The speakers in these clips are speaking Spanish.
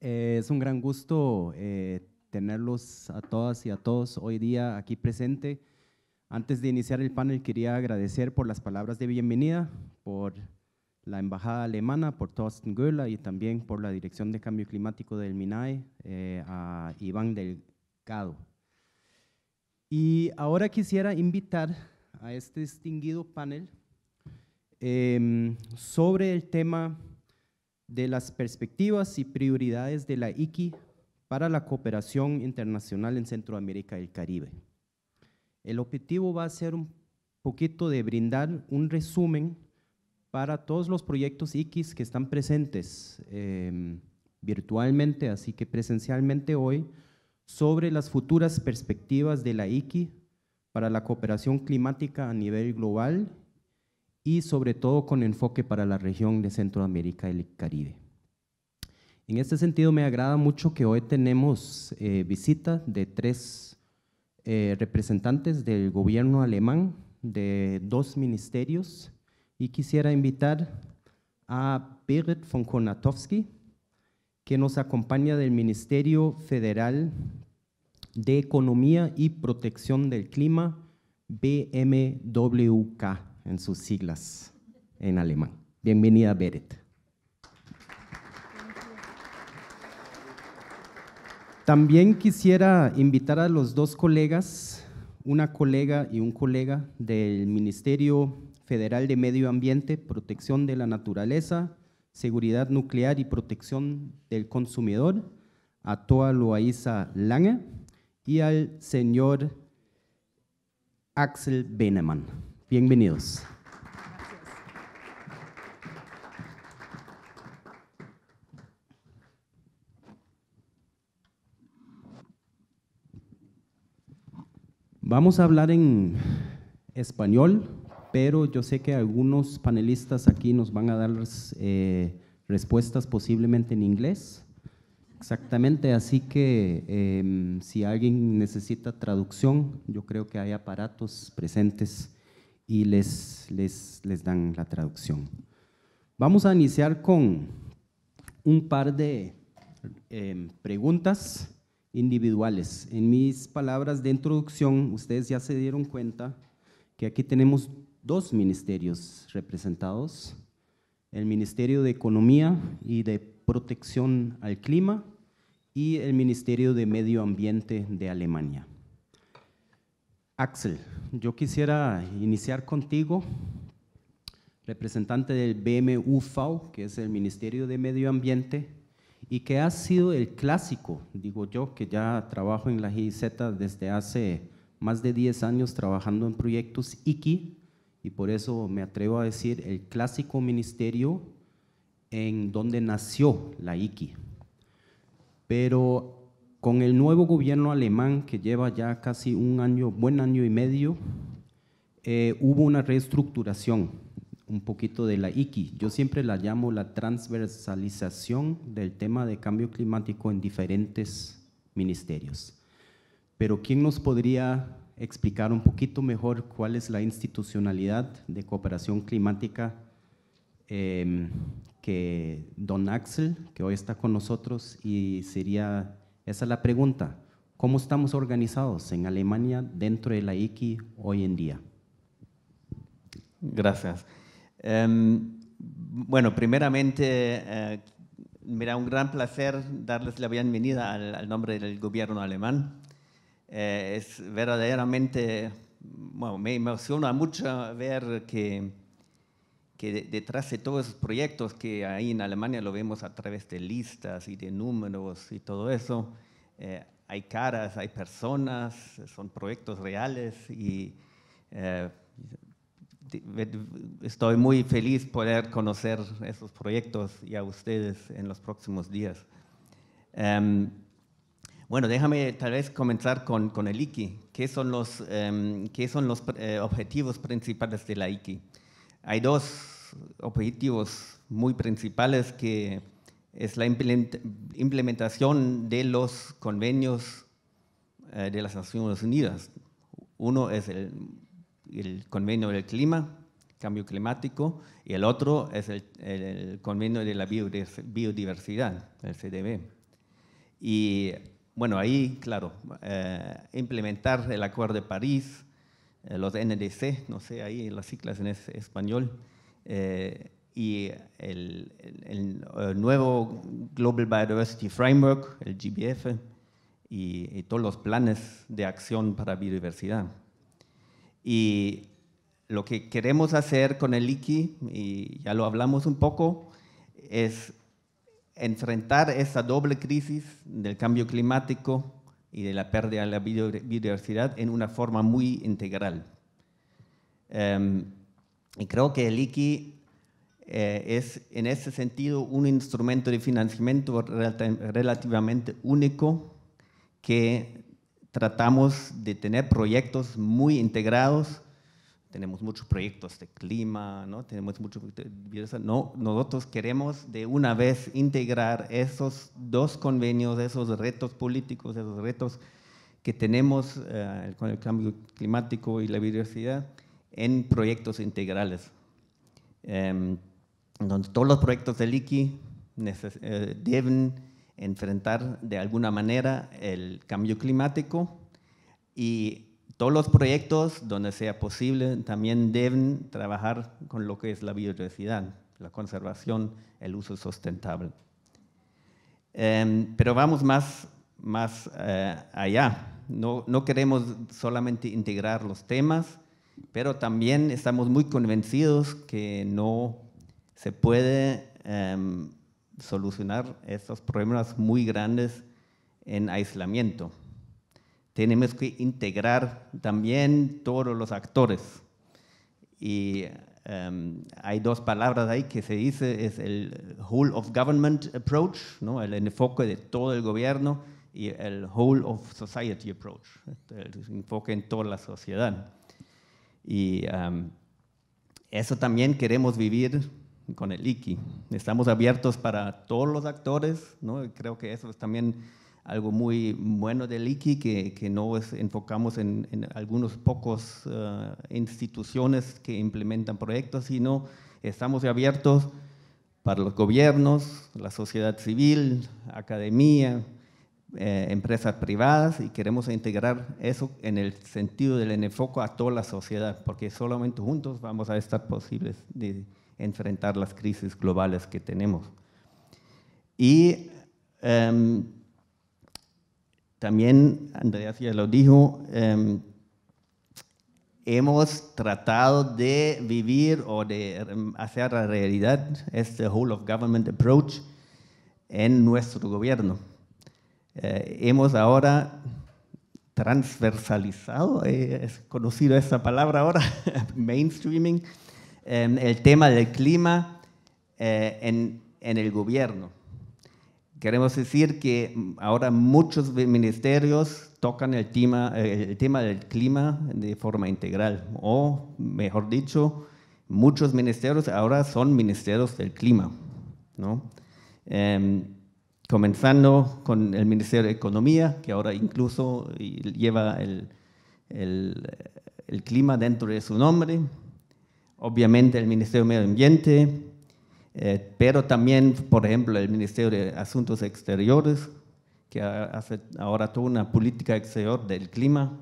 Eh, es un gran gusto eh, tenerlos a todas y a todos hoy día aquí presente. Antes de iniciar el panel quería agradecer por las palabras de bienvenida, por la Embajada Alemana, por Thorsten Göller y también por la Dirección de Cambio Climático del MINAE eh, a Iván Delgado. Y ahora quisiera invitar a este distinguido panel em, sobre el tema de las perspectivas y prioridades de la IKI para la cooperación internacional en Centroamérica y el Caribe. El objetivo va a ser un poquito de brindar un resumen para todos los proyectos IKIs que están presentes em, virtualmente, así que presencialmente hoy, sobre las futuras perspectivas de la IKI para la cooperación climática a nivel global y sobre todo con enfoque para la región de Centroamérica y el Caribe. En este sentido, me agrada mucho que hoy tenemos eh, visita de tres eh, representantes del gobierno alemán, de dos ministerios, y quisiera invitar a Birgit von Konatowski, que nos acompaña del Ministerio Federal de Economía y Protección del Clima, BMWK en sus siglas en alemán. Bienvenida, Beret. También quisiera invitar a los dos colegas, una colega y un colega del Ministerio Federal de Medio Ambiente, Protección de la Naturaleza, Seguridad Nuclear y Protección del Consumidor, a Toa Loaiza Lange y al señor Axel Benemann. Bienvenidos. Vamos a hablar en español, pero yo sé que algunos panelistas aquí nos van a dar eh, respuestas posiblemente en inglés. Exactamente, así que em, si alguien necesita traducción, yo creo que hay aparatos presentes y les, les, dan la traducción. Vamos a iniciar con un par de em, preguntas individuales. En mis palabras de introducción, ustedes ya se dieron cuenta que aquí tenemos dos ministerios representados, el Ministerio de Economía y de Protección al Clima y el Ministerio de Medio Ambiente de Alemania. Axel, yo quisiera iniciar contigo, representante del BMUFAO, que es el Ministerio de Medio Ambiente, y que ha sido el clásico, digo yo, que ya trabajo en la GIZ desde hace más de 10 años trabajando en proyectos IKI y por eso me atrevo a decir el clásico ministerio en donde nació la IKI. Pero con el nuevo gobierno alemán que lleva ya casi un año, buen año y medio, eh, hubo una reestructuración un poquito de la IKI. Yo siempre la llamo la transversalización del tema de cambio climático en diferentes ministerios. Pero ¿quién nos podría explicar un poquito mejor cuál es la institucionalidad de cooperación climática em, que don Axel, que hoy está con nosotros, y sería esa es la pregunta. ¿Cómo estamos organizados en Alemania dentro de la ICI hoy en día? Gracias. Em, bueno, primeramente, eh, me da un gran placer darles la bienvenida al, nombre del gobierno alemán. Eh, es verdaderamente, bueno, me emociona mucho ver que que detrás de todos esos proyectos que ahí en Alemania lo vemos a través de listas y de números y todo eso, eh, hay caras, hay personas, son proyectos reales y eh, eh, estoy muy feliz poder conocer esos proyectos y a ustedes en los próximos días. Em, bueno, déjame tal vez comenzar con, con el IKI. ¿Qué son los, em, ¿qué son los objetivos principales de la IKI? Hay dos objetivos muy principales que es la implementación de los convenios eh, de las Naciones Unidas. Uno es el, convenio del clima, cambio climático, y el otro es el, convenio de la biodiversidad, el CDB. Y bueno, ahí, claro, eh, implementar el Acuerdo de París, eh, los NDC, no sé, ahí las siglas en español, eh, y el, eh, nuevo Global Biodiversity Framework, el GBF, y, y, todos los planes de acción para biodiversidad. Y lo que queremos hacer con el ICI, y ya lo hablamos un poco, es enfrentar esa doble crisis del cambio climático y de la pérdida de la biodiversidad en una forma muy integral. Em, y creo que el ICI eh, es en ese sentido un instrumento de financiamiento relativamente único que tratamos de tener proyectos muy integrados tenemos muchos proyectos de clima, ¿no? tenemos muchos no, nosotros queremos de una vez integrar esos dos convenios, esos retos políticos, esos retos que tenemos eh, con el cambio climático y la biodiversidad en proyectos integrales. Em, donde todos los proyectos del ICI eh, deben enfrentar de alguna manera el cambio climático y todos los proyectos, donde sea posible, también deben trabajar con lo que es la biodiversidad, la conservación, el uso sustentable. Em, pero vamos más, más eh, allá. No, queremos solamente integrar los temas, pero también estamos muy convencidos que no se puede em, solucionar estos problemas muy grandes en aislamiento tenemos que integrar también todos los actores. Y em, hay dos palabras ahí que se dice, es el whole of government approach, ¿no? el enfoque de todo el gobierno, y el whole of society approach, este, el enfoque en toda la sociedad. Y em, eso también queremos vivir con el IKI. Estamos abiertos para todos los actores, ¿no? creo que eso es también algo muy bueno de LIKI que, que enfocamos en, algunos pocos eh, instituciones que implementan proyectos, sino estamos abiertos para los gobiernos, la sociedad civil, academia, eh, empresas privadas y queremos integrar eso en el sentido del enfoque a toda la sociedad, porque solamente juntos vamos a estar posibles de enfrentar las crisis globales que tenemos. Y em, también Andrea ya lo dijo, em, hemos tratado de vivir o de em, hacer la realidad este whole of government approach en nuestro gobierno. Eh, hemos ahora transversalizado, eh, es conocido esa palabra ahora, mainstreaming, em, el tema del clima eh, en el gobierno. Queremos decir que mm, ahora muchos ministerios tocan el tema, eh, el tema del clima de forma integral, o mejor dicho, muchos ministerios ahora son ministerios del clima. Em, comenzando con el Ministerio de Economía, que ahora incluso lleva el, el clima dentro de su nombre, obviamente el Ministerio de Medio Ambiente, eh, pero también, por ejemplo, el Ministerio de Asuntos Exteriores, que hace ahora toda una política exterior del clima,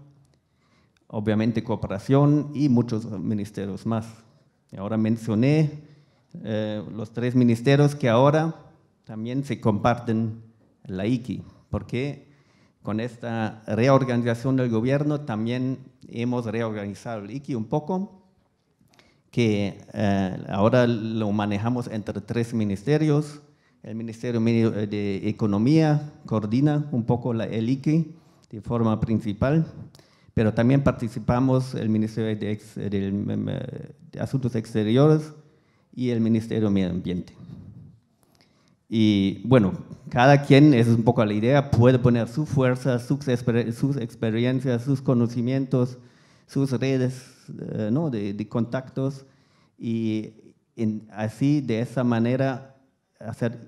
obviamente cooperación y muchos ministerios más. Ahora mencioné eh, los tres ministerios que ahora también se comparten la ICI, porque con esta reorganización del gobierno también hemos reorganizado el ICI un poco que eh, ahora lo manejamos entre tres ministerios. El Ministerio eh, de Economía coordina un poco la, el de forma principal, pero también participamos el Ministerio de, mm, eh, Asuntos Exteriores y el Ministerio de Medio Ambiente. Y bueno, cada quien, esa es un poco la idea, puede poner su fuerza, sus, sus experiencias, sus conocimientos, sus redes, eh, ¿no? de, contactos y así de esa manera hacer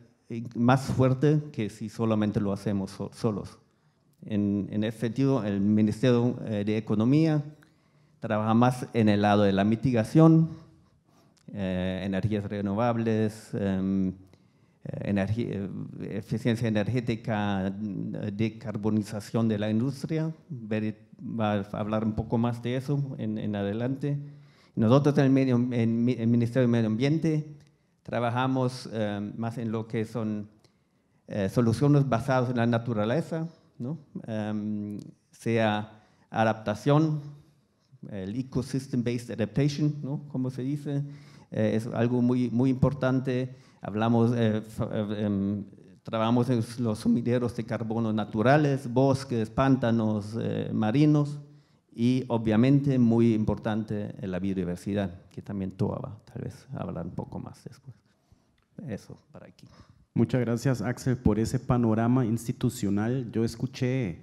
más fuerte que si solamente lo hacemos solos. En, en, ese sentido, el Ministerio eh, de Economía trabaja más en el lado de la mitigación, eh, energías renovables, em, eh, eh, eficiencia energética, mm, decarbonización de la industria. Berit va a hablar un poco más de eso en, adelante. Nosotros en el, Ministerio de Medio Ambiente trabajamos eh, más en lo que son soluciones basadas en la naturaleza, ¿no? sea adaptación, el ecosystem-based adaptation, ¿no? como se dice, es algo muy, muy importante Hablamos, eh, eh, em, trabajamos en los sumideros de carbono naturales, bosques, pantanos eh, marinos y obviamente muy importante la biodiversidad, que también Toaba tal vez hablar un poco más después. Eso para aquí. Muchas gracias Axel por ese panorama institucional. Yo escuché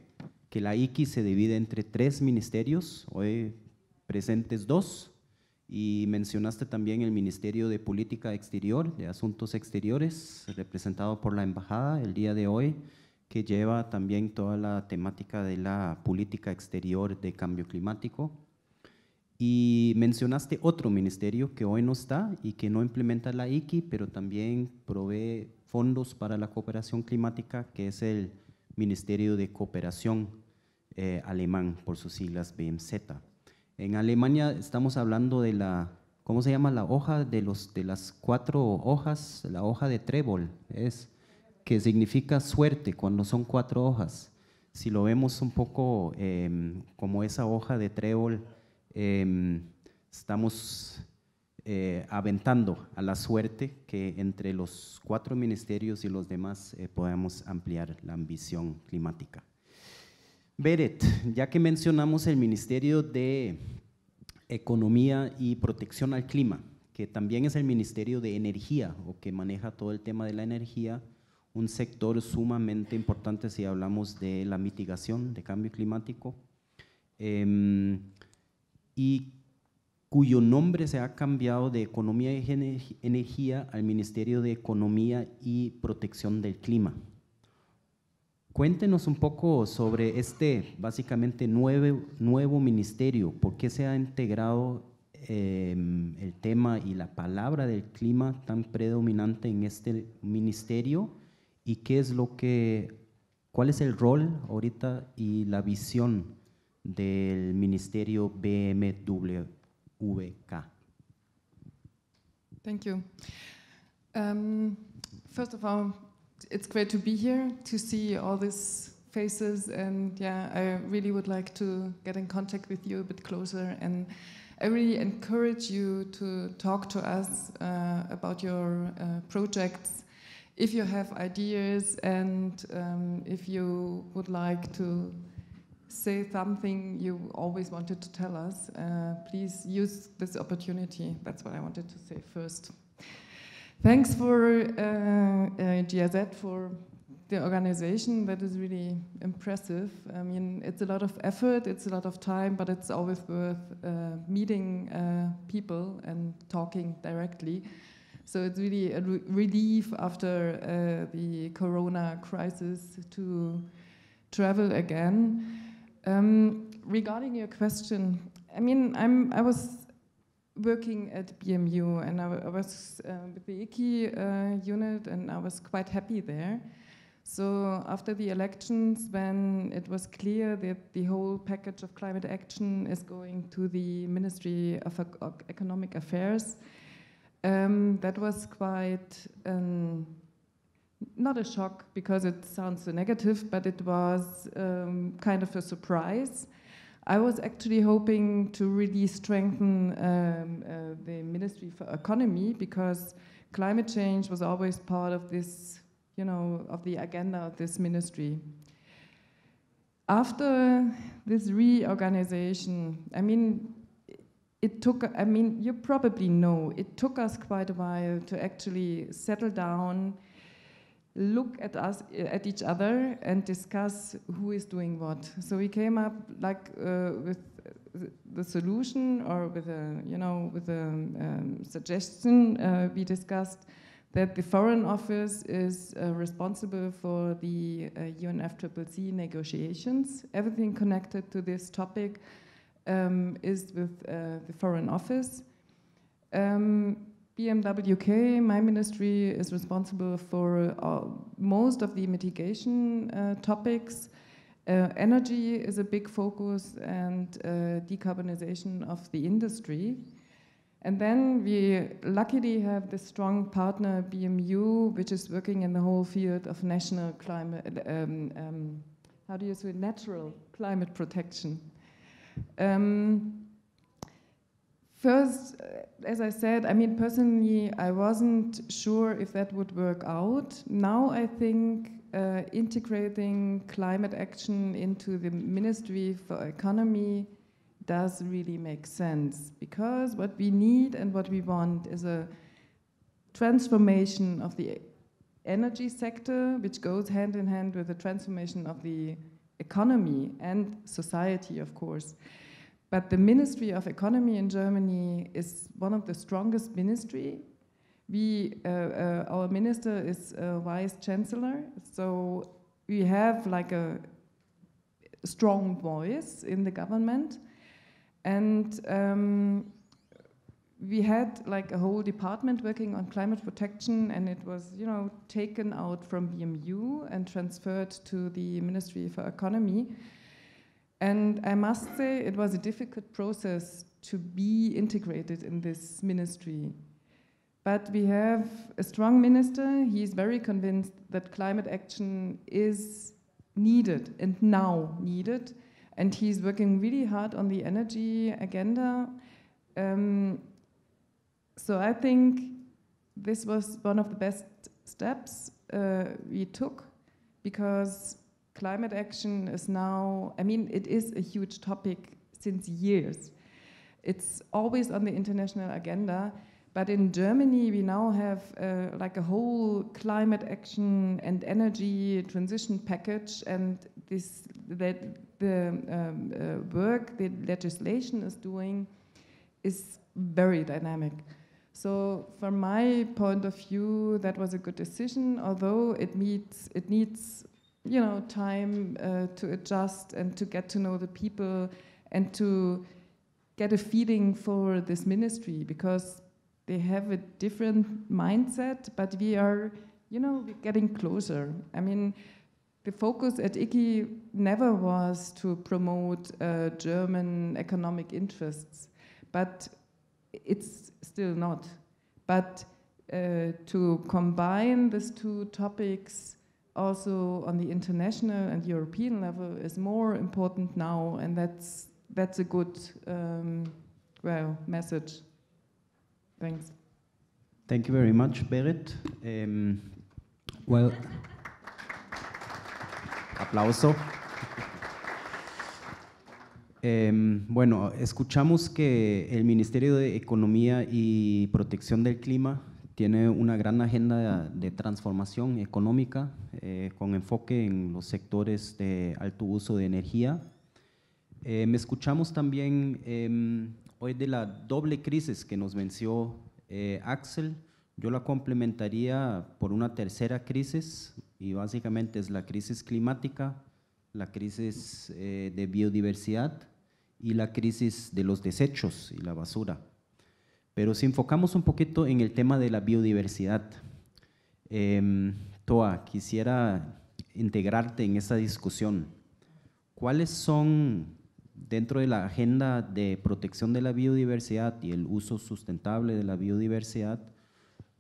que la IKI se divide entre tres ministerios, hoy presentes dos, y mencionaste también el Ministerio de Política Exterior, de Asuntos Exteriores, representado por la Embajada el día de hoy, que lleva también toda la temática de la política exterior de cambio climático. Y mencionaste otro ministerio que hoy no está y que no implementa la IKI, pero también provee fondos para la cooperación climática, que es el Ministerio de Cooperación eh, Alemán, por sus siglas BMZ. En Alemania estamos hablando de la, ¿cómo se llama? La hoja de, los, de las cuatro hojas, la hoja de trébol, es, que significa suerte cuando son cuatro hojas. Si lo vemos un poco em, como esa hoja de trébol, em, estamos eh, aventando a la suerte que entre los cuatro ministerios y los demás eh, podamos ampliar la ambición climática. Beret, ya que mencionamos el Ministerio de Economía y Protección al Clima, que también es el Ministerio de Energía o que maneja todo el tema de la energía, un sector sumamente importante si hablamos de la mitigación de cambio climático em, y cuyo nombre se ha cambiado de Economía y Energía al Ministerio de Economía y Protección del Clima. Cuéntenos un poco sobre este, básicamente, nuevo, nuevo ministerio, por qué se ha integrado em, el tema y la palabra del clima tan predominante en este ministerio y qué es lo que, cuál es el rol ahorita y la visión del ministerio BMWK. Thank you. Um, first of all, it's great to be here to see all these faces and yeah i really would like to get in contact with you a bit closer and i really encourage you to talk to us uh, about your uh, projects if you have ideas and um, if you would like to say something you always wanted to tell us uh, please use this opportunity that's what i wanted to say first Thanks for uh, uh, GIZ for the organization. That is really impressive. I mean, it's a lot of effort, it's a lot of time, but it's always worth uh, meeting uh, people and talking directly. So it's really a re relief after uh, the corona crisis to travel again. Um, regarding your question, I mean, I'm, I was working at BMU, and I, I was uh, with the ICI uh, unit, and I was quite happy there. So after the elections, when it was clear that the whole package of climate action is going to the Ministry of Economic Affairs, um, that was quite um, not a shock because it sounds so negative, but it was um, kind of a surprise I was actually hoping to really strengthen um, uh, the Ministry for Economy because climate change was always part of this, you know, of the agenda of this ministry. After this reorganization, I mean, it took, I mean, you probably know, it took us quite a while to actually settle down look at us eh, at each other and discuss who is doing what. So we came up like uh, with the solution or with a you know with a um, suggestion uh, we discussed that the foreign office is uh, responsible for the uh, UNFCCC negotiations. Everything connected to this topic um, is with the foreign office. Um, BMWK, my ministry is responsible for uh, most of the mitigation uh, topics. Uh, energy is a big focus and uh, decarbonization of the industry. And then we luckily have this strong partner, BMU, which is working in the whole field of national climate, um, um, how do you say, natural climate protection. Um, First, uh, as I said, I mean, personally, I wasn't sure if that would work out. Now I think uh, integrating climate action into the Ministry for Economy does really make sense because what we need and what we want is a transformation of the energy sector, which goes hand in hand with the transformation of the economy and society, of course. But the Ministry of Economy in Germany is one of the strongest ministry. We, uh, uh, our minister is a uh, vice chancellor, so we have like a strong voice in the government, and um, we had like a whole department working on climate protection, and it was you know taken out from BMU and transferred to the Ministry for Economy. And I must say, it was a difficult process to be integrated in this ministry. But we have a strong minister. He is very convinced that climate action is needed and now needed. And he's working really hard on the energy agenda. Um, so I think this was one of the best steps uh, we took because climate action is now, I mean, it is a huge topic since years. It's always on the international agenda. But in Germany, we now have uh, like a whole climate action and energy transition package, and this that the um, uh, work the legislation is doing is very dynamic. So, from my point of view, that was a good decision. Although it needs it needs you know time uh, to adjust and to get to know the people and to get a feeling for this ministry because they have a different mindset but we are you know we're getting closer i mean the focus at ICI never was to promote uh, German economic interests, but it's still not. But uh, to combine these two topics also on the international and European level is more important now, and that's that's a good um, well message. Thanks. Thank you very much, Berit. Um, well, aplauso. Eh, bueno, escuchamos que el Ministerio de Economía y Protección del Clima Tiene una gran agenda de, transformación económica eh, con enfoque en los sectores de alto uso de energía. Eh, me escuchamos también em, hoy de la doble crisis que nos venció eh, Axel. Yo la complementaría por una tercera crisis y básicamente es la crisis climática, la crisis de biodiversidad y la crisis de los desechos y la basura. Pero si enfocamos un poquito en el tema de la biodiversidad, em, Toa, quisiera integrarte en esa discusión. ¿Cuáles son, dentro de la agenda de protección de la biodiversidad y el uso sustentable de la biodiversidad,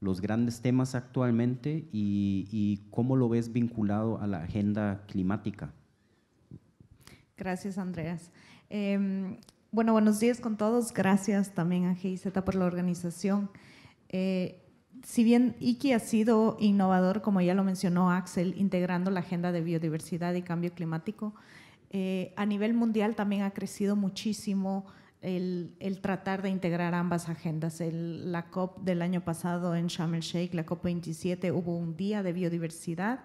los grandes temas actualmente y, cómo lo ves vinculado a la agenda climática? Gracias, Andreas. Em, bueno, buenos días con todos. Gracias también a GIZ por la organización. Eh, si bien IKI ha sido innovador, como ya lo mencionó Axel, integrando la agenda de biodiversidad y cambio climático, eh, a nivel mundial también ha crecido muchísimo el, tratar de integrar ambas agendas. la COP del año pasado en Sharm el Sheikh, la COP 27, hubo un día de biodiversidad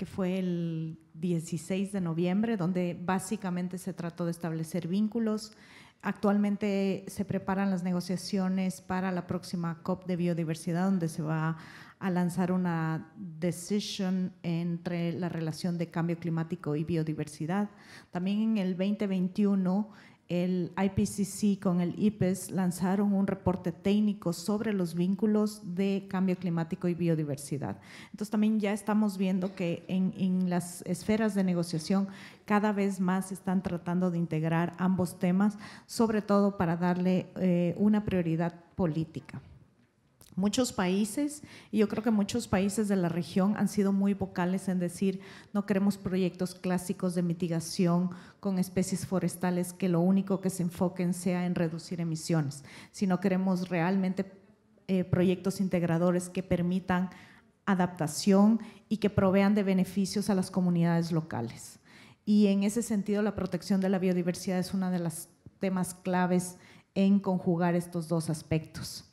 que fue el 16 de noviembre, donde básicamente se trató de establecer vínculos. Actualmente se preparan las negociaciones para la próxima COP de biodiversidad, donde se va a lanzar una decisión entre la relación de cambio climático y biodiversidad. También en el 2021 el IPCC con el IPES lanzaron un reporte técnico sobre los vínculos de cambio climático y biodiversidad. Entonces también ya estamos viendo que en, las esferas de negociación cada vez más están tratando de integrar ambos temas, sobre todo para darle eh, una prioridad política. Muchos países, y yo creo que muchos países de la región han sido muy vocales en decir, no queremos proyectos clásicos de mitigación con especies forestales que lo único que se enfoquen sea en reducir emisiones, sino queremos realmente eh, proyectos integradores que permitan adaptación y que provean de beneficios a las comunidades locales. Y en ese sentido, la protección de la biodiversidad es uno de los temas claves en conjugar estos dos aspectos.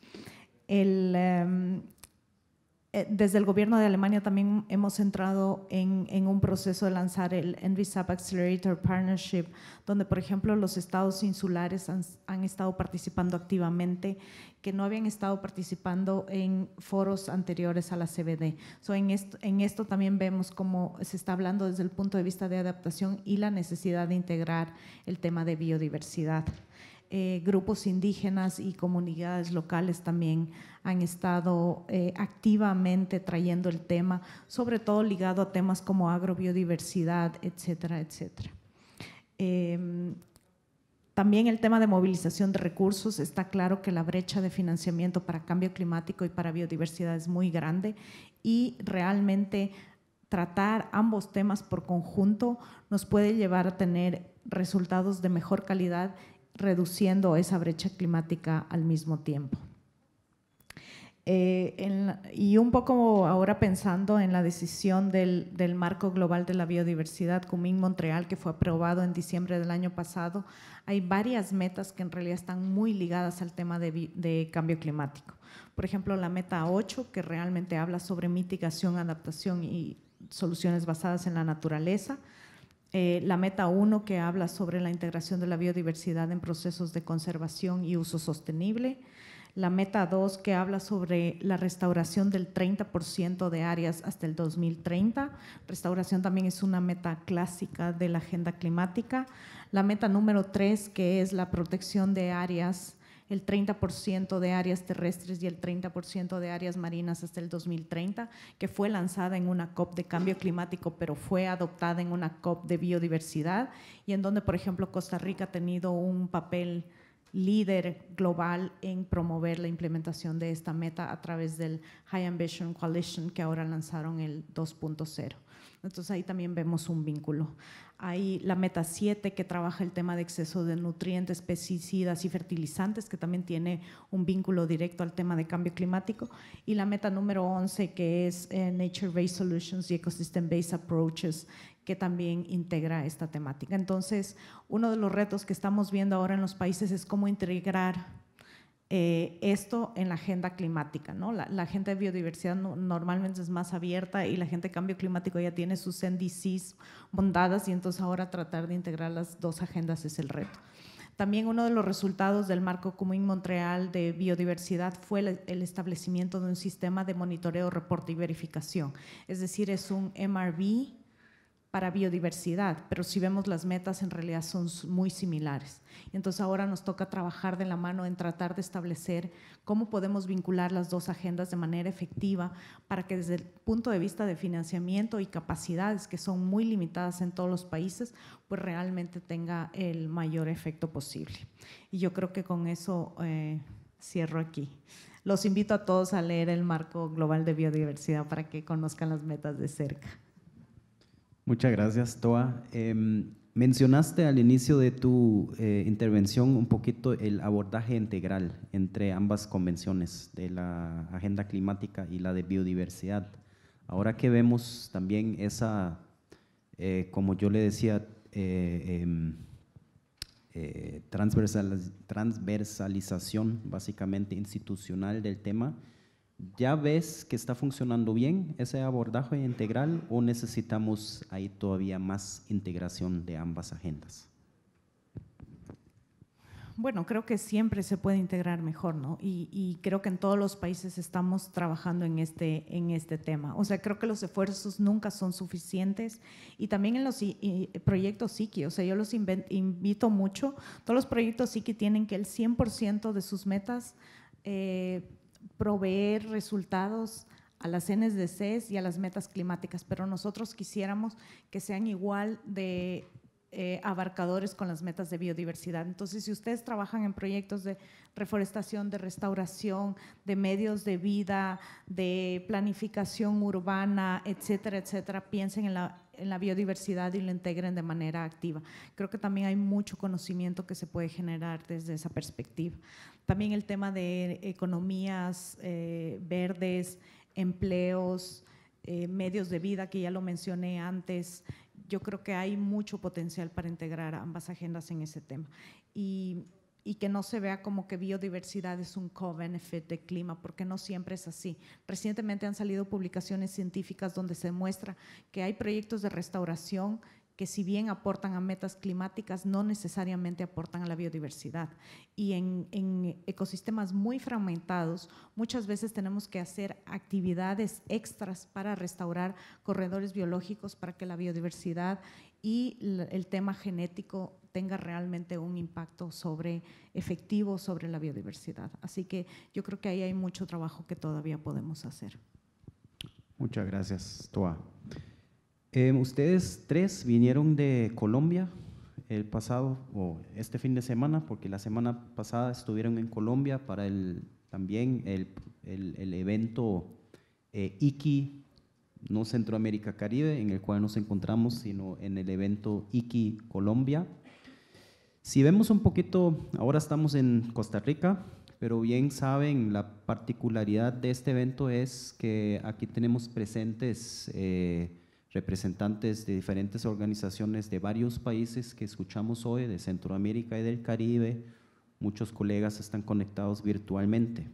Em, eh, desde el gobierno de Alemania también hemos entrado en, un proceso de lanzar el Envisap Accelerator Partnership, donde, por ejemplo, los estados insulares han, estado participando activamente que no habían estado participando en foros anteriores a la CBD. en esto también vemos cómo se está hablando desde el punto de vista de adaptación y la necesidad de integrar el tema de biodiversidad. Eh, grupos indígenas y comunidades locales también han estado eh, activamente trayendo el tema, sobre todo ligado a temas como agrobiodiversidad, etcétera, etcétera. Em, también el tema de movilización de recursos, está claro que la brecha de financiamiento para cambio climático y para biodiversidad es muy grande y realmente tratar ambos temas por conjunto nos puede llevar a tener resultados de mejor calidad reduciendo esa brecha climática al mismo tiempo. Eh, y un poco ahora pensando en la decisión del, Marco Global de la Biodiversidad Cumín Montreal que fue aprobado en diciembre del año pasado, hay varias metas que en realidad están muy ligadas al tema de, de cambio climático. Por ejemplo, la meta 8, que realmente habla sobre mitigación, adaptación y soluciones basadas en la naturaleza. Eh, la meta 1 que habla sobre la integración de la biodiversidad en procesos de conservación y uso sostenible, la meta 2 que habla sobre la restauración del 30% de áreas hasta el 2030, restauración también es una meta clásica de la agenda climática, la meta número 3 que es la protección de áreas el 30% de áreas terrestres y el 30% de áreas marinas hasta el 2030, que fue lanzada en una COP de cambio climático, pero fue adoptada en una COP de biodiversidad y en donde, por ejemplo, Costa Rica ha tenido un papel líder global en promover la implementación de esta meta a través del High Ambition Coalition que ahora lanzaron el 2.0. Entonces ahí también vemos un vínculo. Hay la meta 7 que trabaja el tema de exceso de nutrientes, pesticidas y fertilizantes, que también tiene un vínculo directo al tema de cambio climático. Y la meta número 11 que es eh, Nature-Based Solutions y Ecosystem-Based Approaches, que también integra esta temática. Entonces, uno de los retos que estamos viendo ahora en los países es cómo integrar eh, esto en la agenda climática. ¿no? La, agenda de biodiversidad normalmente es más abierta y la agenda de cambio climático ya tiene sus NDCs bondadas y entonces ahora tratar de integrar las dos agendas es el reto. También uno de los resultados del Marco Común Montreal de Biodiversidad fue el, establecimiento de un sistema de monitoreo, reporte y verificación. Es decir, es un MRV para biodiversidad, pero si vemos las metas en realidad son muy similares. Entonces ahora nos toca trabajar de la mano en tratar de establecer cómo podemos vincular las dos agendas de manera efectiva para que desde el punto de vista de financiamiento y capacidades que son muy limitadas en todos los países, pues realmente tenga el mayor efecto posible. Y yo creo que con eso eh, cierro aquí. Los invito a todos a leer el marco global de biodiversidad para que conozcan las metas de cerca. Muchas gracias, Toa. Em, mencionaste al inicio de tu eh, intervención un poquito el abordaje integral entre ambas convenciones de la agenda climática y la de biodiversidad. Ahora que vemos también esa, eh, como yo le decía, eh, em, transversalización básicamente institucional del tema, ¿Ya ves que está funcionando bien ese abordaje integral o necesitamos ahí todavía más integración de ambas agendas? Bueno, creo que siempre se puede integrar mejor, ¿no? Y, creo que en todos los países estamos trabajando en este, en este tema. O sea, creo que los esfuerzos nunca son suficientes y también en los proyectos SIKI. o sea, yo los invito mucho. Todos los proyectos SIKI tienen que el 100% de sus metas eh, proveer resultados a las NDCs y a las metas climáticas, pero nosotros quisiéramos que sean igual de eh, abarcadores con las metas de biodiversidad. Entonces, si ustedes trabajan en proyectos de reforestación, de restauración, de medios de vida, de planificación urbana, etcétera, etcétera, piensen en la, en la biodiversidad y lo integren de manera activa. Creo que también hay mucho conocimiento que se puede generar desde esa perspectiva. También el tema de economías eh, verdes, empleos, eh, medios de vida, que ya lo mencioné antes. Yo creo que hay mucho potencial para integrar ambas agendas en ese tema. Y, que no se vea como que biodiversidad es un co-benefit de clima, porque no siempre es así. Recientemente han salido publicaciones científicas donde se muestra que hay proyectos de restauración que si bien aportan a metas climáticas, no necesariamente aportan a la biodiversidad. Y en, ecosistemas muy fragmentados, muchas veces tenemos que hacer actividades extras para restaurar corredores biológicos para que la biodiversidad y el tema genético tenga realmente un impacto sobre, efectivo sobre la biodiversidad. Así que yo creo que ahí hay mucho trabajo que todavía podemos hacer. Muchas gracias, Toa. Em, ustedes tres vinieron de Colombia el pasado o este fin de semana, porque la semana pasada estuvieron en Colombia para el, también el, evento eh, IKI, no Centroamérica Caribe, en el cual nos encontramos, sino en el evento IKI Colombia. Si vemos un poquito, ahora estamos en Costa Rica, pero bien saben, la particularidad de este evento es que aquí tenemos presentes... Eh, representantes de diferentes organizaciones de varios países que escuchamos hoy, de Centroamérica y del Caribe, muchos colegas están conectados virtualmente.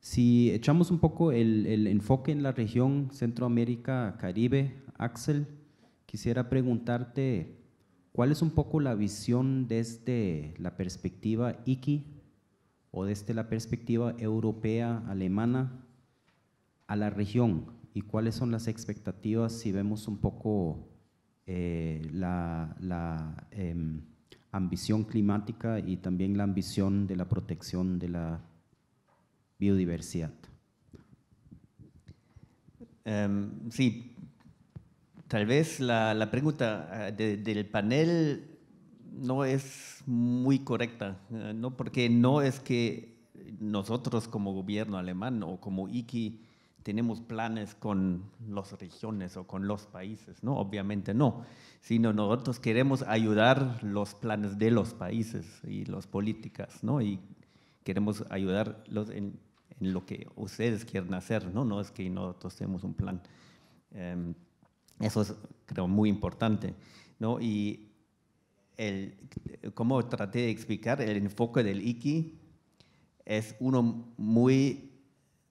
Si echamos un poco el, enfoque en la región Centroamérica, Caribe, Axel, quisiera preguntarte cuál es un poco la visión desde la perspectiva IKI o desde la perspectiva europea, alemana, a la región, y cuáles son las expectativas si vemos un poco eh, la, em, ambición climática y también la ambición de la protección de la biodiversidad. Em, sí, tal vez la, pregunta eh, del panel no es muy correcta, eh, ¿no? porque no es que nosotros como gobierno alemán o como IKI tenemos planes con las regiones o con los países, ¿no? Obviamente no, sino nosotros queremos ayudar los planes de los países y las políticas, ¿no? Y queremos ayudarlos en, lo que ustedes quieren hacer, ¿no? No es que nosotros tenemos un plan. Em, eso es, creo, muy importante, ¿no? Y el, como traté de explicar, el enfoque del IKI es uno muy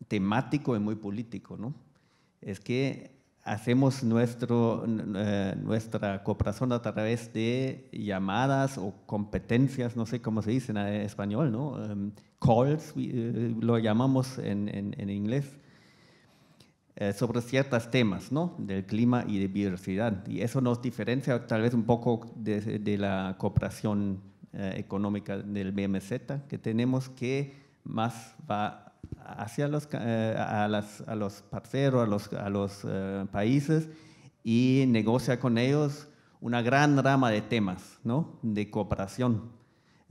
temático y muy político, ¿no? Es que hacemos nuestro, eh, nuestra cooperación a través de llamadas o competencias, no sé cómo se dice en español, ¿no? Em, calls, eh, lo llamamos en, en, inglés, eh, sobre ciertos temas, ¿no? Del clima y de biodiversidad. Y eso nos diferencia tal vez un poco de, la cooperación económica del BMZ, que tenemos que más va hacia los, eh, a, a, los parceros, a los, a los eh, países y negocia con ellos una gran rama de temas ¿no? de cooperación.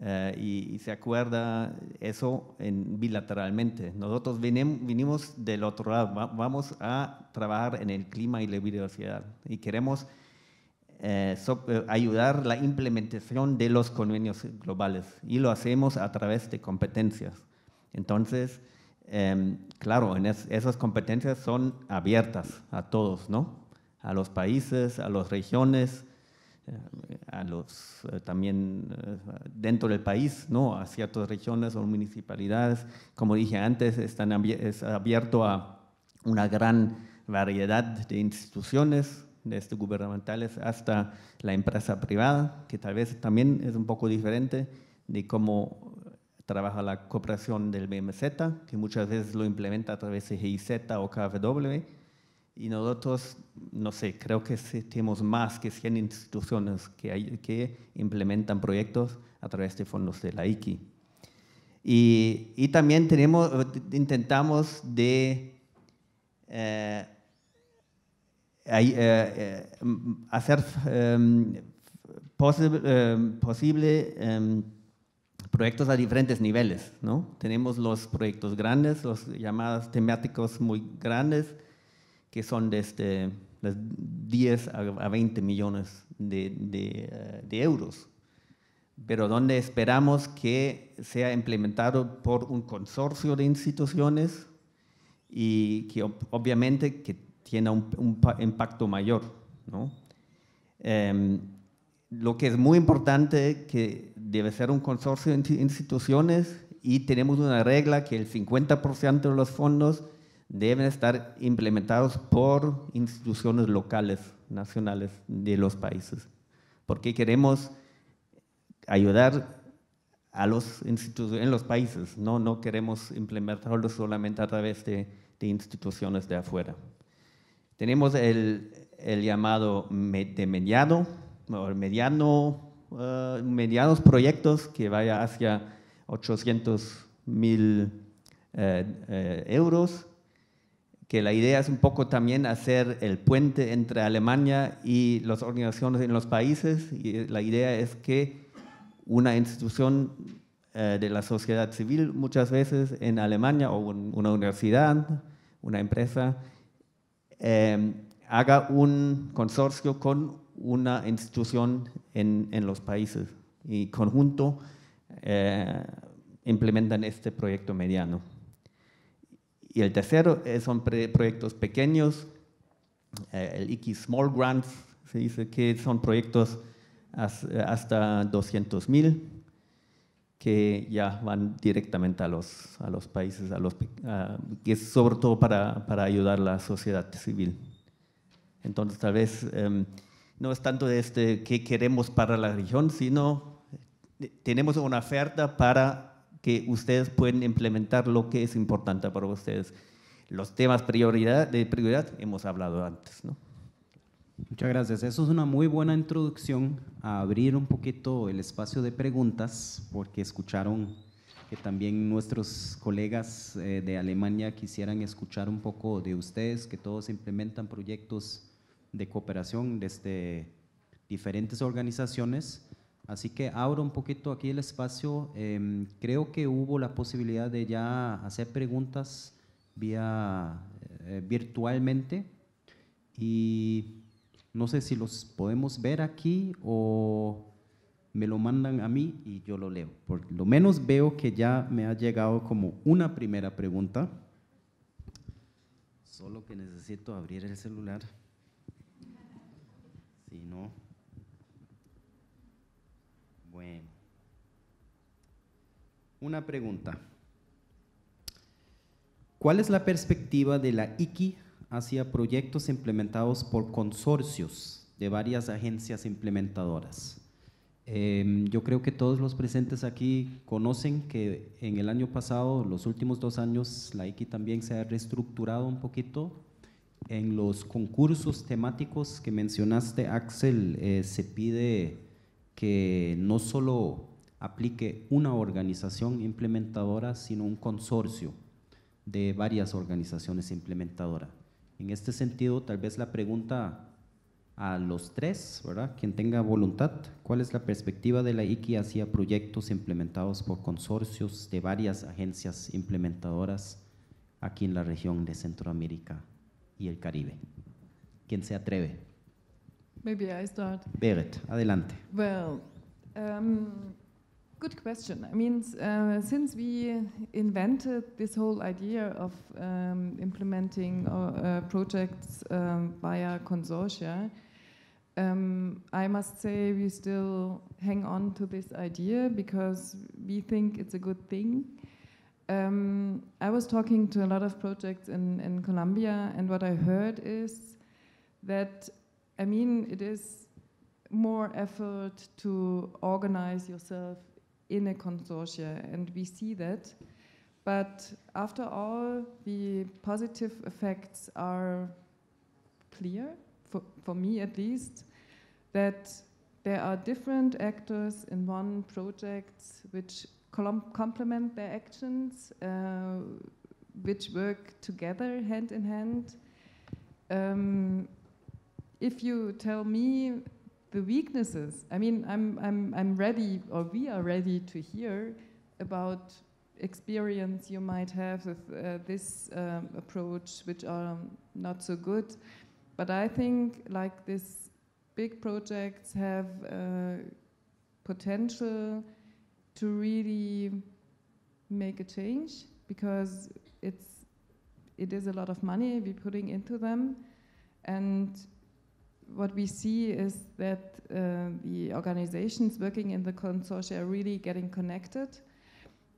Eh, y, se acuerda eso en, bilateralmente. Nosotros venimos vinimos del otro lado, vamos a trabajar en el clima y la biodiversidad y queremos ayudar la implementación de los convenios globales y lo hacemos a través de competencias. Entonces, Em, claro, en esas competencias son abiertas a todos, ¿no? A los países, a las regiones, eh, a los eh, también eh, dentro del país, ¿no? A ciertas regiones o municipalidades. Como dije antes, están es abierto a una gran variedad de instituciones, desde gubernamentales hasta la empresa privada, que tal vez también es un poco diferente de cómo trabaja la cooperación del BMZ, que muchas veces lo implementa a través de GIZ o KFW, y nosotros, no sé, creo que tenemos más que 100 instituciones que, que implementan proyectos a través de fondos de la IKI. Y, también tenemos, intentamos de eh, eh, eh, hacer em, posible em, em, proyectos a diferentes niveles, ¿no? Tenemos los proyectos grandes, los llamados temáticos muy grandes, que son desde 10 este, a 20 millones de, eh, de, euros, pero donde esperamos que sea implementado por un consorcio de instituciones y que obviamente que tiene un, un impacto mayor. ¿no? Em, lo que es muy importante que debe ser un consorcio de instituciones y tenemos una regla que el 50% de los fondos deben estar implementados por instituciones locales, nacionales de los países, porque queremos ayudar a los instituciones en los países, no, no queremos implementarlo solamente a través de, instituciones de afuera. Tenemos el, el llamado de mediano, el mediano eh, mediados medianos proyectos que vaya hacia 800 mil eh, eh, euros, que la idea es un poco también hacer el puente entre Alemania y las organizaciones en los países, y la idea es que una institución de la sociedad civil muchas veces en Alemania o una universidad, una empresa, haga un consorcio con una institución en, los países y conjunto eh, implementan este proyecto mediano. Y el tercero eh, son proyectos pequeños, eh, el X Small Grants, se dice que son proyectos hasta 200.000, que ya van directamente a los, a los países, a los, que es sobre todo para, ayudar a la sociedad civil. Entonces, tal vez... Em, no es tanto este, qué queremos para la región, sino eh, tenemos una oferta para que ustedes puedan implementar lo que es importante para ustedes. Los temas de prioridad hemos hablado antes. Muchas gracias. Eso es una muy buena introducción a abrir un poquito el espacio de preguntas, porque escucharon que también nuestros colegas eh, de Alemania quisieran escuchar un poco de ustedes, que todos implementan proyectos de cooperación desde diferentes organizaciones. Así que abro un poquito aquí el espacio. Em, creo que hubo la posibilidad de ya hacer preguntas vía eh, virtualmente y no sé si los podemos ver aquí o me lo mandan a mí y yo lo leo. Por lo menos veo que ya me ha llegado como una primera pregunta. Solo que necesito abrir el celular. Si no. Bueno. Una pregunta. ¿Cuál es la perspectiva de la IKI hacia proyectos implementados por consorcios de varias agencias implementadoras? Em, yo creo que todos los presentes aquí conocen que en el año pasado, los últimos dos años, la IKI también se ha reestructurado un poquito en los concursos temáticos que mencionaste, Axel, eh, se pide que no solo aplique una organización implementadora, sino un consorcio de varias organizaciones implementadoras. En este sentido, tal vez la pregunta a los tres, ¿verdad? Quien tenga voluntad, ¿cuál es la perspectiva de la ICI hacia proyectos implementados por consorcios de varias agencias implementadoras aquí en la región de Centroamérica? y el Caribe. ¿Quién se atreve? Maybe I start. Beret, adelante. Well, um, good question. I mean, uh, since we invented this whole idea of um, implementing uh, uh projects um, via consortia, um, I must say we still hang on to this idea because we think it's a good thing um, I was talking to a lot of projects in, in Colombia, and what I heard is that, I mean, it is more effort to organize yourself in a consortia, and we see that. But after all, the positive effects are clear, for, for me at least, that there are different actors in one project which complement their actions, uh, which work together hand in hand. Um, if you tell me the weaknesses, I mean, I'm, I'm, I'm ready, or we are ready to hear about experience you might have with uh, this um, approach, which are not so good. But I think like these big projects have uh, potential to really make a change because it's it is a lot of money we're putting into them and what we see is that uh, the organizations working in the consortia are really getting connected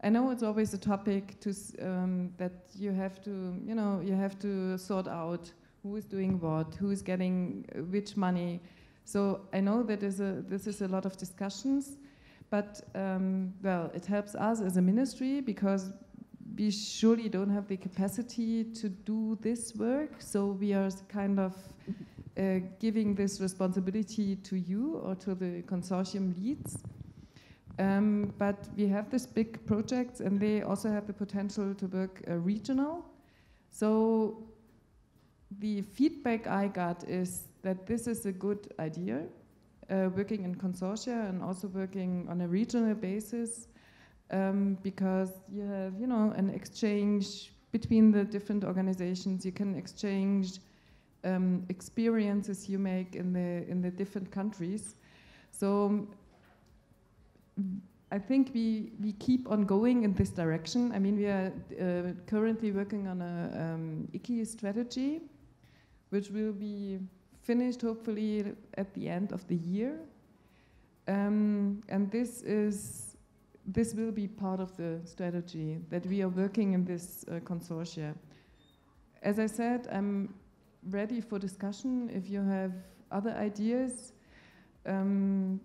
I know it's always a topic to, um, that you have to, you know, you have to sort out who is doing what, who is getting uh, which money. So I know that is a, this is a lot of discussions, but um, well, it helps us as a ministry because we surely don't have the capacity to do this work. So we are kind of uh, giving this responsibility to you or to the consortium leads. Um, but we have these big projects, and they also have the potential to work uh, regional. So the feedback I got is that this is a good idea uh, working in consortia and also working on a regional basis um, because you have, you know, an exchange between the different organizations. You can exchange um, experiences you make in the in the different countries. So um, I think we we keep on going in this direction. I mean, we are uh, currently working on a um, ICI strategy, which will be finished hopefully at the end of the year. Um, and this is this will be part of the strategy that we are working in this uh, consortia. As I said, I'm ready for discussion if you have other ideas. Um,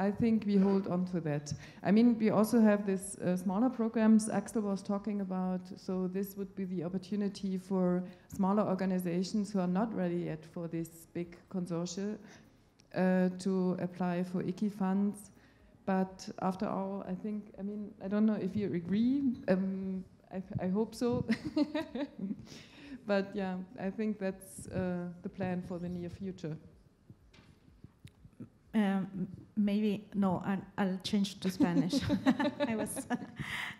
I think we hold on to that. I mean, we also have these uh, smaller programs Axel was talking about, so this would be the opportunity for smaller organizations who are not ready yet for this big consortia uh, to apply for ICI funds. But after all, I think, I mean, I don't know if you agree, um, I, I hope so. but yeah, I think that's uh, the plan for the near future. Um, Maybe, no, I'll, change to Spanish.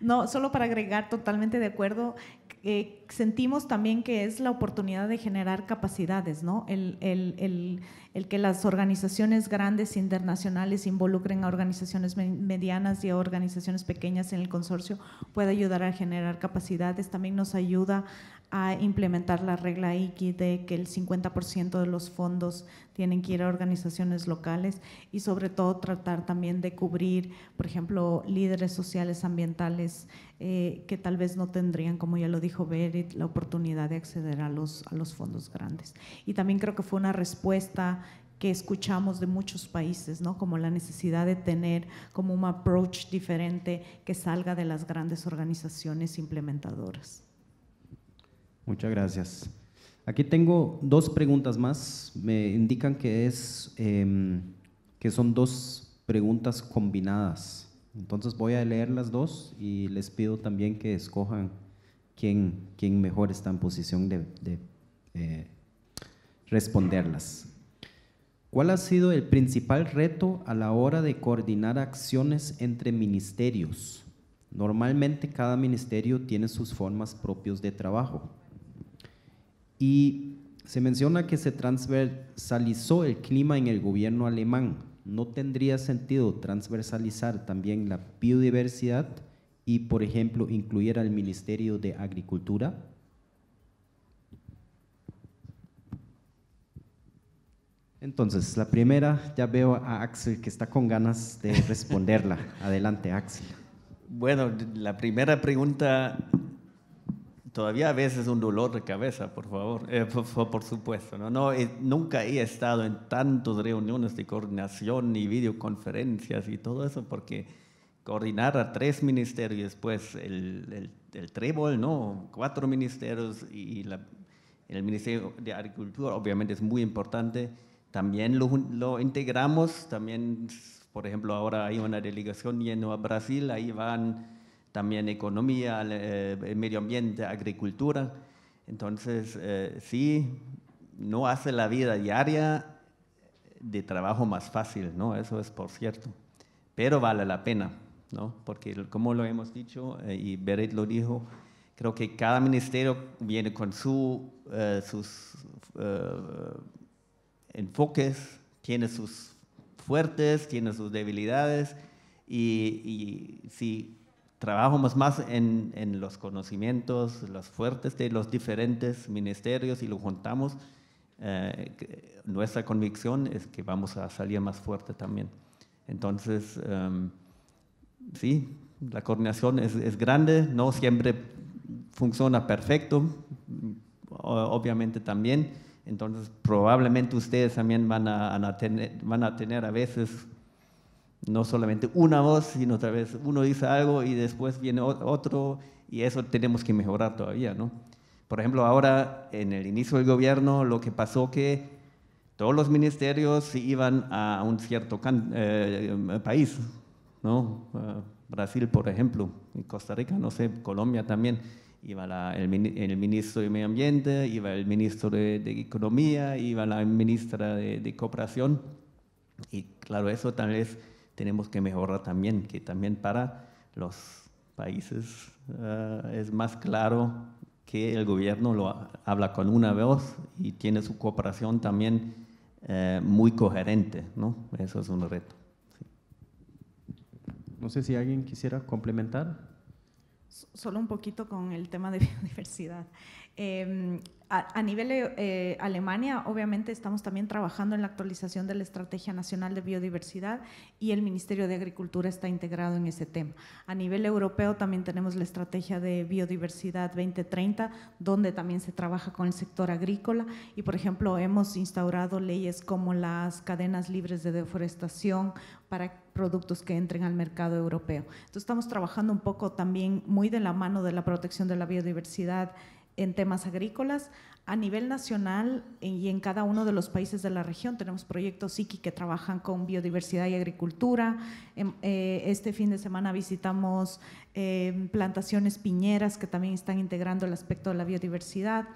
no, solo para agregar totalmente de acuerdo, eh, sentimos también que es la oportunidad de generar capacidades, ¿no? El, el, el, el que las organizaciones grandes internacionales involucren a organizaciones medianas y a organizaciones pequeñas en el consorcio puede ayudar a generar capacidades, también nos ayuda a implementar la regla ICI de que el 50% de los fondos tienen que ir a organizaciones locales y sobre todo tratar también de cubrir, por ejemplo, líderes sociales ambientales eh, que tal vez no tendrían, como ya lo dijo Berit, la oportunidad de acceder a los, a los fondos grandes. Y también creo que fue una respuesta que escuchamos de muchos países, ¿no? como la necesidad de tener como un approach diferente que salga de las grandes organizaciones implementadoras. Muchas gracias. Aquí tengo dos preguntas más. Me indican que, es, em, que son dos preguntas combinadas. Entonces voy a leer las dos y les pido también que escojan quién, mejor está en posición de, eh, responderlas. ¿Cuál ha sido el principal reto a la hora de coordinar acciones entre ministerios? Normalmente cada ministerio tiene sus formas propias de trabajo. Y se menciona que se transversalizó el clima en el gobierno alemán. No tendría sentido transversalizar también la biodiversidad y, por ejemplo, incluir al Ministerio de Agricultura. Entonces, la primera, ya veo a Axel que está con ganas de responderla. Adelante, Axel. Bueno, la primera pregunta todavía a veces un dolor de cabeza, por favor, eh, por, supuesto. ¿no? No, nunca he estado en tantas reuniones de coordinación y videoconferencias y todo eso, porque coordinar a tres ministerios, después pues, el, trébol, ¿no? cuatro ministerios y el Ministerio de Agricultura, obviamente es muy importante. También lo, lo integramos, también, por ejemplo, ahora hay una delegación yendo a Brasil, ahí van también economía, eh, medio ambiente, agricultura. Entonces, eh, sí, no hace la vida diaria de trabajo más fácil, ¿no? Eso es por cierto. Pero vale la pena, ¿no? Porque como lo hemos dicho, eh, y Beret lo dijo, creo que cada ministerio viene con su, sus enfoques, tiene sus fuertes, tiene sus debilidades, y, y si trabajamos más en, los conocimientos, los fuertes de los diferentes ministerios y lo juntamos, eh, nuestra convicción es que vamos a salir más fuerte también. Entonces, em, sí, la coordinación es, grande, no siempre funciona perfecto, obviamente también. Entonces, probablemente ustedes también van a tener a veces no solamente una voz, sino otra vez uno dice algo y después viene otro y eso tenemos que mejorar todavía, ¿no? Por ejemplo, ahora en el inicio del gobierno lo que pasó que todos los ministerios iban a un cierto eh, país, ¿no? Brasil, por ejemplo, Costa Rica, no sé, Colombia también. Iba el, ministro de Medio Ambiente, iba el ministro de, Economía, iba la ministra de, de Cooperación. Y claro, eso tal vez tenemos que mejorar también, que también para los países ah, es más claro que el gobierno lo habla con una voz y tiene su cooperación también eh, muy coherente, ¿no? Eso es un reto. No sé si alguien quisiera complementar. Solo un poquito con el tema de biodiversidad. Em, a, nivel eh, eh, Alemania, obviamente estamos también trabajando en la actualización de la Estrategia Nacional de Biodiversidad y el Ministerio de Agricultura está integrado en ese tema. A nivel europeo también tenemos la Estrategia de Biodiversidad 2030, donde también se trabaja con el sector agrícola y, por ejemplo, hemos instaurado leyes como las cadenas libres de deforestación para productos que entren al mercado europeo. Entonces, estamos trabajando un poco también muy de la mano de la protección de la biodiversidad en temas agrícolas. A nivel nacional y en cada uno de los países de la región tenemos proyectos ICI que trabajan con biodiversidad y agricultura. Em, eh, este fin de semana visitamos em, plantaciones piñeras que también están integrando el aspecto de la biodiversidad.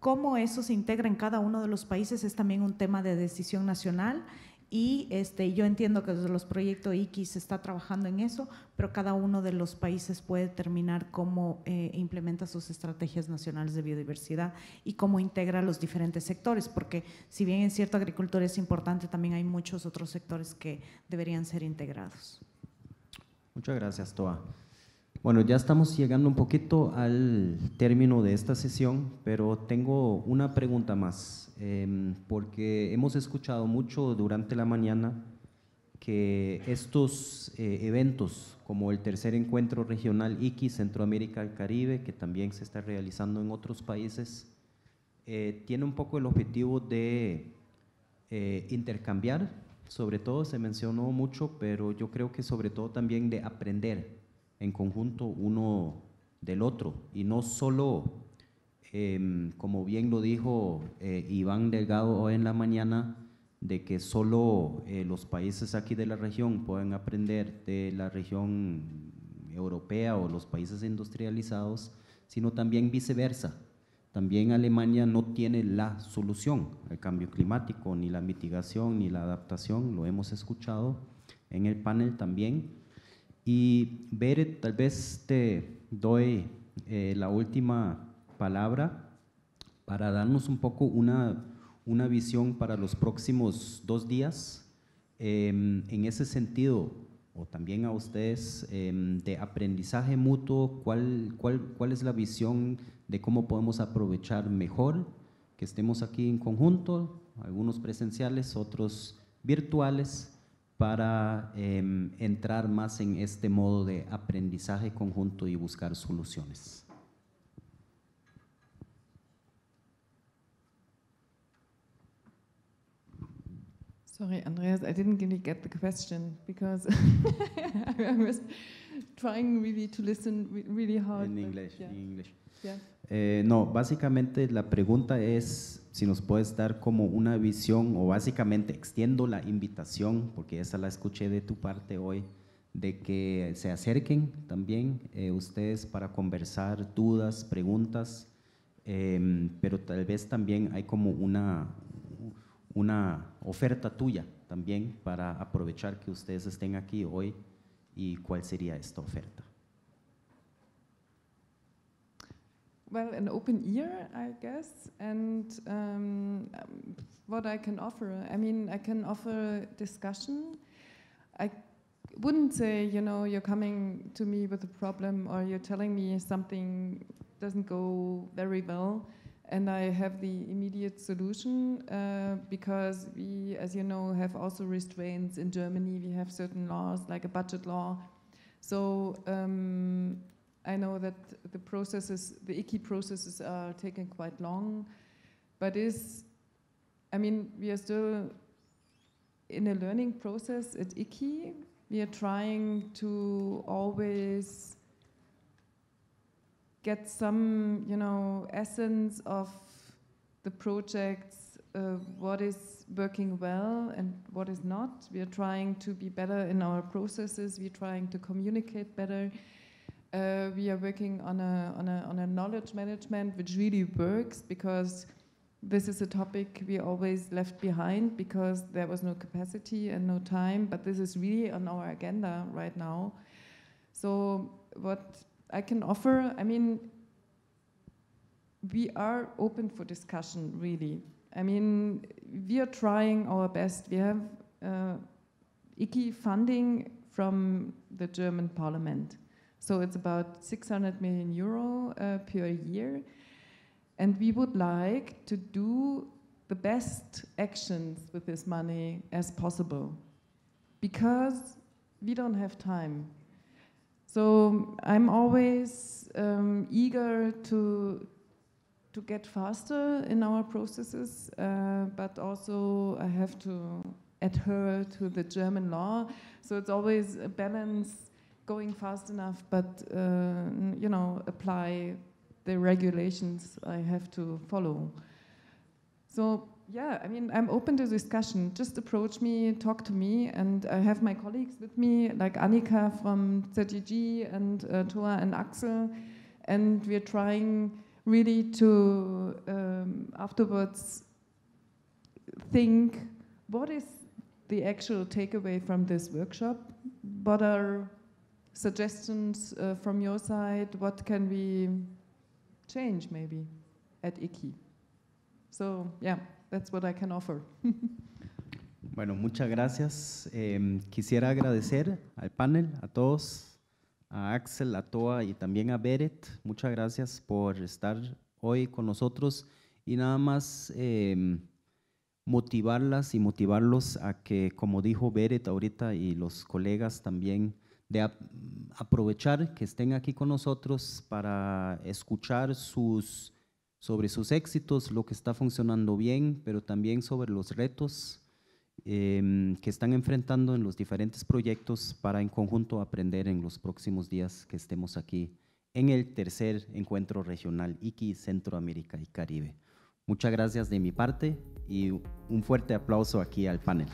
Cómo eso se integra en cada uno de los países es también un tema de decisión nacional y este, yo entiendo que desde los proyectos IKI se está trabajando en eso, pero cada uno de los países puede determinar cómo eh, implementa sus estrategias nacionales de biodiversidad y cómo integra los diferentes sectores, porque si bien en cierto agricultura es importante, también hay muchos otros sectores que deberían ser integrados. Muchas gracias, Toa. Bueno, ya estamos llegando un poquito al término de esta sesión, pero tengo una pregunta más, em, porque hemos escuchado mucho durante la mañana que estos eh, eventos, como el tercer encuentro regional ICI Centroamérica y Caribe, que también se está realizando en otros países, eh, tiene un poco el objetivo de eh, intercambiar, sobre todo se mencionó mucho, pero yo creo que sobre todo también de aprender en conjunto uno del otro y no solo, em, como bien lo dijo eh, Iván Delgado hoy en la mañana, de que solo eh, los países aquí de la región pueden aprender de la región europea o los países industrializados, sino también viceversa. También Alemania no tiene la solución al cambio climático, ni la mitigación, ni la adaptación, lo hemos escuchado en el panel también y Beret, tal vez te doy eh, la última palabra para darnos un poco una, una visión para los próximos dos días. Em, en ese sentido, o también a ustedes, em, de aprendizaje mutuo, ¿cuál, cuál, cuál es la visión de cómo podemos aprovechar mejor que estemos aquí en conjunto, algunos presenciales, otros virtuales, para em, entrar más en este modo de aprendizaje conjunto y buscar soluciones. Sorry, Andreas, I didn't really get the question because I was trying really to listen really hard. In English, in English. Eh, no, básicamente la pregunta es si nos puedes dar como una visión o básicamente extiendo la invitación, porque esa la escuché de tu parte hoy, de que se acerquen también eh, ustedes para conversar dudas, preguntas, em, pero tal vez también hay como una, una oferta tuya también para aprovechar que ustedes estén aquí hoy y cuál sería esta oferta. well, an open ear, I guess, and um, what I can offer. I mean, I can offer discussion. I wouldn't say, you know, you're coming to me with a problem or you're telling me something doesn't go very well and I have the immediate solution uh, because we, as you know, have also restraints in Germany. We have certain laws like a budget law. So um, I know that the processes, the ICI processes are taking quite long, but is, I mean, we are still in a learning process at ICI. We are trying to always get some, you know, essence of the projects, uh, what is working well and what is not. We are trying to be better in our processes. We are trying to communicate better. Uh, we are working on a, on, a, on a knowledge management which really works because this is a topic we always left behind because there was no capacity and no time, but this is really on our agenda right now. So, what I can offer, I mean, we are open for discussion, really. I mean, we are trying our best. We have uh, funding from the German parliament. So it's about 600 million euro uh, per year. And we would like to do the best actions with this money as possible because we don't have time. So I'm always um, eager to, to get faster in our processes, uh, but also I have to adhere to the German law. So it's always a balance going fast enough, but uh, you know, apply the regulations I have to follow. So yeah, I mean, I'm open to discussion. Just approach me, talk to me, and I have my colleagues with me, like Annika from ZGG and uh, Toa and Axel, and we're trying really to um, afterwards think what is the actual takeaway from this workshop? What are suggestions uh, from your side. What can we change maybe at IKI? So, yeah, that's what I can offer. bueno, muchas gracias. Em, quisiera agradecer al panel, a todos, a Axel, a Toa y también a Beret. Muchas gracias por estar hoy con nosotros y nada más em, motivarlas y motivarlos a que, como dijo Beret ahorita y los colegas también, de aprovechar que estén aquí con nosotros para escuchar sus, sobre sus éxitos, lo que está funcionando bien, pero también sobre los retos em, que están enfrentando en los diferentes proyectos para en conjunto aprender en los próximos días que estemos aquí en el tercer encuentro regional IKI Centroamérica y Caribe. Muchas gracias de mi parte y un fuerte aplauso aquí al panel.